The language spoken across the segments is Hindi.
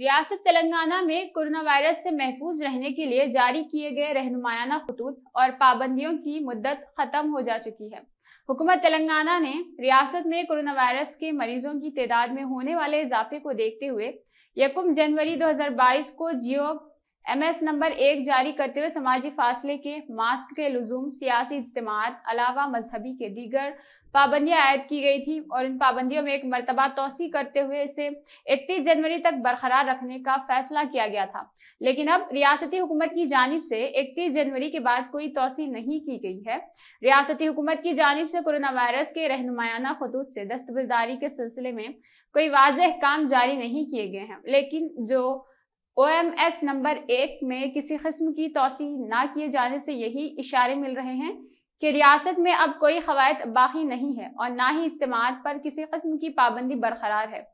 रियासत तेलंगाना में कोरोना वायरस से महफूज रहने के लिए जारी किए गए रहनुमायाना खतूत और पाबंदियों की मुद्दत खत्म हो जा चुकी है हुकूमत तेलंगाना ने रियासत में कोरोना वायरस के मरीजों की तादाद में होने वाले इजाफे को देखते हुए यकुम जनवरी 2022 को जियो एमएस नंबर एक जारी करते हुए समाजी फासले के मास्क के लजूम सियासी इज्तमात अलावा मजहबी के दीगर पाबंदियां आयद की गई थी और इन पाबंदियों में एक मरतबा तोसी करते हुए इसे 31 जनवरी तक बरकरार रखने का फैसला किया गया था लेकिन अब रियासती हुकूमत की जानब से 31 जनवरी के बाद कोई तोसी नहीं की गई है रियासती हुकूमत की जानब से कोरोना वायरस के रहनुमायाना खतूत से दस्तबरदारी के सिलसिले में कोई वाज काम जारी नहीं किए गए हैं लेकिन जो ओ नंबर एक में किसी किस्म की तोसी ना किए जाने से यही इशारे मिल रहे हैं कि रियासत में अब कोई कवायद बाकी नहीं है और ना ही इस्तेमाल पर किसी किस्म की पाबंदी बरकरार है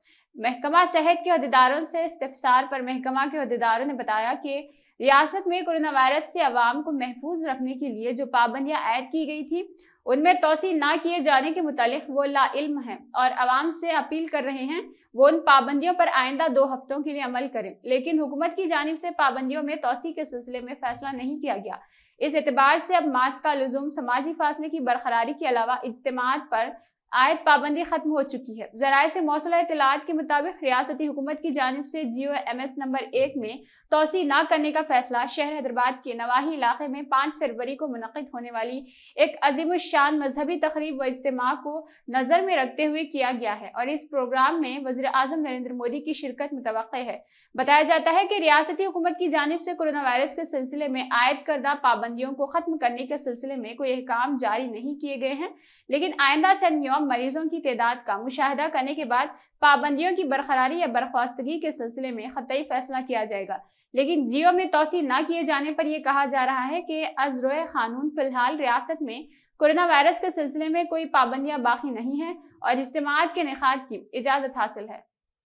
महकमा सेहत के अहदेदारों से इस्तफसार पर महकमा के अहदेदारों ने बताया कि रियासत में कोरोना वायरस से आवाम को महफूज रखने के लिए जो पाबंदियां ऐड की गई थी उनमें तोसी ना किए जाने के मुतालिक वो ला इल्म है और आवाम से अपील कर रहे हैं वो उन पाबंदियों पर आइंदा दो हफ्तों के लिए अमल करें लेकिन हुकूमत की जानब से पाबंदियों में तोसी के सिलसिले में फैसला नहीं किया गया इस एतबार से अब मास्क का लजूम समाजी फासले की बरकरारी के अलावा इज्तम पर आयद पाबंदी खत्म हो चुकी है जराये से मौसला इतलात के मुताबिक रियासती हुकूमत की जानब से जियो एम एस नंबर एक में तोसी न करने का फैसला शहर हैदराबाद के नवाही इलाके में पाँच फरवरी को मनद होने वाली एक अजीम शान मजहबी तकरीब व इज्तम को नज़र में रखते हुए किया गया है और इस प्रोग्राम में वजी अजम नरेंद्र मोदी की शिरकत मुतव है बताया जाता है कि रियासती हुकूमत की जानब से कोरोना वायरस के सिलसिले में आयद करदा पाबंदी पाबंदियों को खत्म करने के सिलसिले में कोई अहकाम जारी नहीं किए गए हैं लेकिन आइंदा चंद योम मरीजों की तादाद का मुशाह करने के बाद पाबंदियों की बरकरारी या बर्खास्तगी के सिलसिले में खतई फैसला किया जाएगा लेकिन जियो में तोसी न किए जाने पर यह कहा जा रहा है कि अजरो कानून फिलहाल रियासत में कोरोना वायरस के सिलसिले में कोई पाबंदियां बाकी नहीं है और इज्तम के निखात की इजाज़त हासिल है